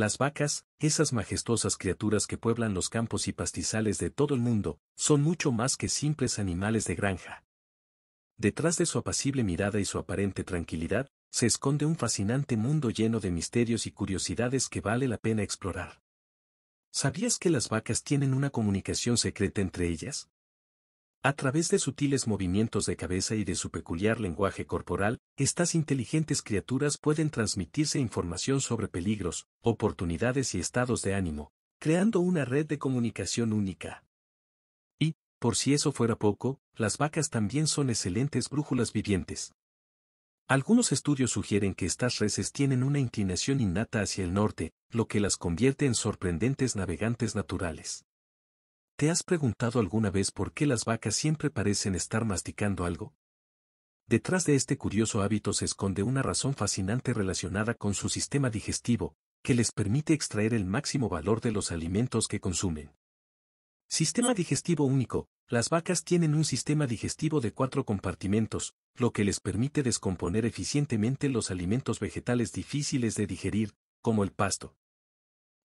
Las vacas, esas majestuosas criaturas que pueblan los campos y pastizales de todo el mundo, son mucho más que simples animales de granja. Detrás de su apacible mirada y su aparente tranquilidad, se esconde un fascinante mundo lleno de misterios y curiosidades que vale la pena explorar. ¿Sabías que las vacas tienen una comunicación secreta entre ellas? A través de sutiles movimientos de cabeza y de su peculiar lenguaje corporal, estas inteligentes criaturas pueden transmitirse información sobre peligros, oportunidades y estados de ánimo, creando una red de comunicación única. Y, por si eso fuera poco, las vacas también son excelentes brújulas vivientes. Algunos estudios sugieren que estas reses tienen una inclinación innata hacia el norte, lo que las convierte en sorprendentes navegantes naturales. ¿Te has preguntado alguna vez por qué las vacas siempre parecen estar masticando algo? Detrás de este curioso hábito se esconde una razón fascinante relacionada con su sistema digestivo, que les permite extraer el máximo valor de los alimentos que consumen. Sistema digestivo único. Las vacas tienen un sistema digestivo de cuatro compartimentos, lo que les permite descomponer eficientemente los alimentos vegetales difíciles de digerir, como el pasto.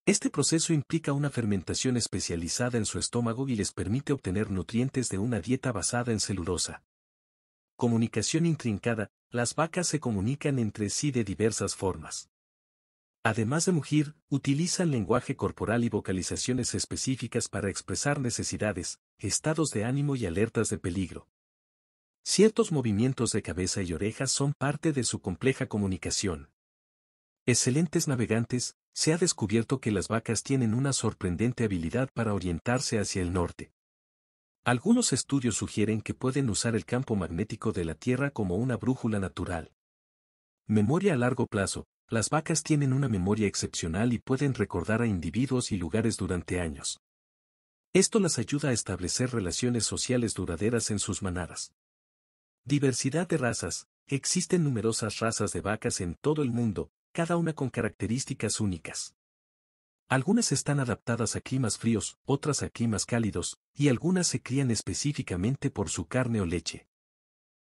Este proceso implica una fermentación especializada en su estómago y les permite obtener nutrientes de una dieta basada en celulosa. Comunicación intrincada, las vacas se comunican entre sí de diversas formas. Además de mugir, utilizan lenguaje corporal y vocalizaciones específicas para expresar necesidades, estados de ánimo y alertas de peligro. Ciertos movimientos de cabeza y orejas son parte de su compleja comunicación. Excelentes navegantes, se ha descubierto que las vacas tienen una sorprendente habilidad para orientarse hacia el norte. Algunos estudios sugieren que pueden usar el campo magnético de la Tierra como una brújula natural. Memoria a largo plazo. Las vacas tienen una memoria excepcional y pueden recordar a individuos y lugares durante años. Esto las ayuda a establecer relaciones sociales duraderas en sus manadas. Diversidad de razas. Existen numerosas razas de vacas en todo el mundo, cada una con características únicas. Algunas están adaptadas a climas fríos, otras a climas cálidos, y algunas se crían específicamente por su carne o leche.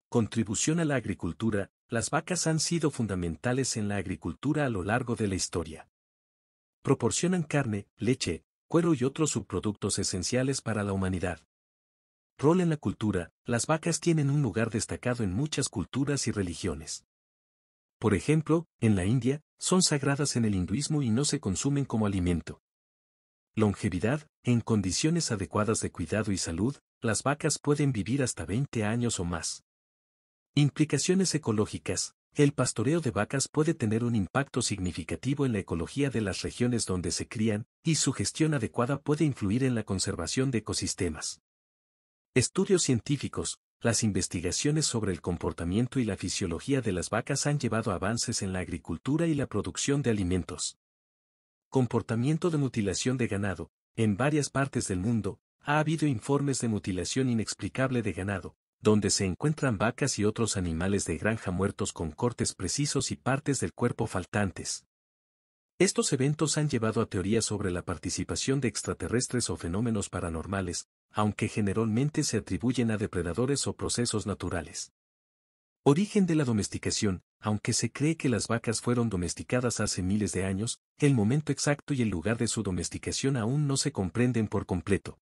Contribución a la agricultura, las vacas han sido fundamentales en la agricultura a lo largo de la historia. Proporcionan carne, leche, cuero y otros subproductos esenciales para la humanidad. Rol en la cultura, las vacas tienen un lugar destacado en muchas culturas y religiones por ejemplo, en la India, son sagradas en el hinduismo y no se consumen como alimento. Longevidad, en condiciones adecuadas de cuidado y salud, las vacas pueden vivir hasta 20 años o más. Implicaciones ecológicas. El pastoreo de vacas puede tener un impacto significativo en la ecología de las regiones donde se crían, y su gestión adecuada puede influir en la conservación de ecosistemas. Estudios científicos, las investigaciones sobre el comportamiento y la fisiología de las vacas han llevado avances en la agricultura y la producción de alimentos. Comportamiento de mutilación de ganado. En varias partes del mundo, ha habido informes de mutilación inexplicable de ganado, donde se encuentran vacas y otros animales de granja muertos con cortes precisos y partes del cuerpo faltantes. Estos eventos han llevado a teorías sobre la participación de extraterrestres o fenómenos paranormales, aunque generalmente se atribuyen a depredadores o procesos naturales. Origen de la domesticación, aunque se cree que las vacas fueron domesticadas hace miles de años, el momento exacto y el lugar de su domesticación aún no se comprenden por completo.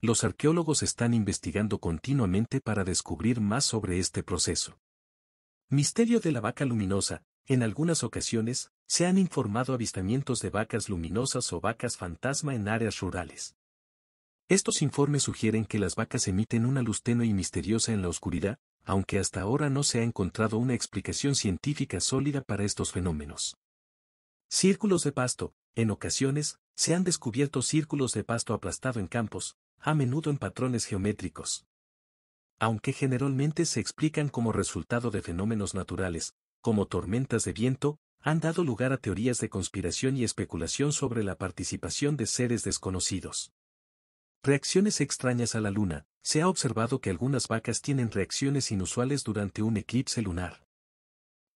Los arqueólogos están investigando continuamente para descubrir más sobre este proceso. Misterio de la vaca luminosa. En algunas ocasiones, se han informado avistamientos de vacas luminosas o vacas fantasma en áreas rurales. Estos informes sugieren que las vacas emiten una luz tenue y misteriosa en la oscuridad, aunque hasta ahora no se ha encontrado una explicación científica sólida para estos fenómenos. Círculos de pasto. En ocasiones, se han descubierto círculos de pasto aplastado en campos, a menudo en patrones geométricos. Aunque generalmente se explican como resultado de fenómenos naturales, como tormentas de viento, han dado lugar a teorías de conspiración y especulación sobre la participación de seres desconocidos. Reacciones extrañas a la luna. Se ha observado que algunas vacas tienen reacciones inusuales durante un eclipse lunar.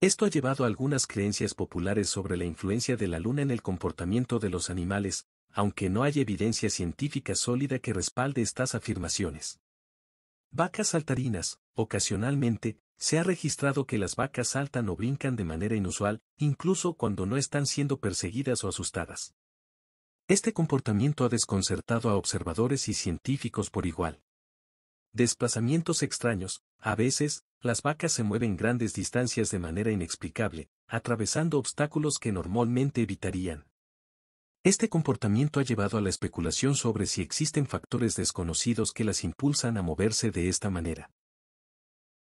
Esto ha llevado a algunas creencias populares sobre la influencia de la luna en el comportamiento de los animales, aunque no hay evidencia científica sólida que respalde estas afirmaciones. Vacas saltarinas, ocasionalmente, se ha registrado que las vacas saltan o brincan de manera inusual, incluso cuando no están siendo perseguidas o asustadas. Este comportamiento ha desconcertado a observadores y científicos por igual. Desplazamientos extraños, a veces, las vacas se mueven grandes distancias de manera inexplicable, atravesando obstáculos que normalmente evitarían. Este comportamiento ha llevado a la especulación sobre si existen factores desconocidos que las impulsan a moverse de esta manera.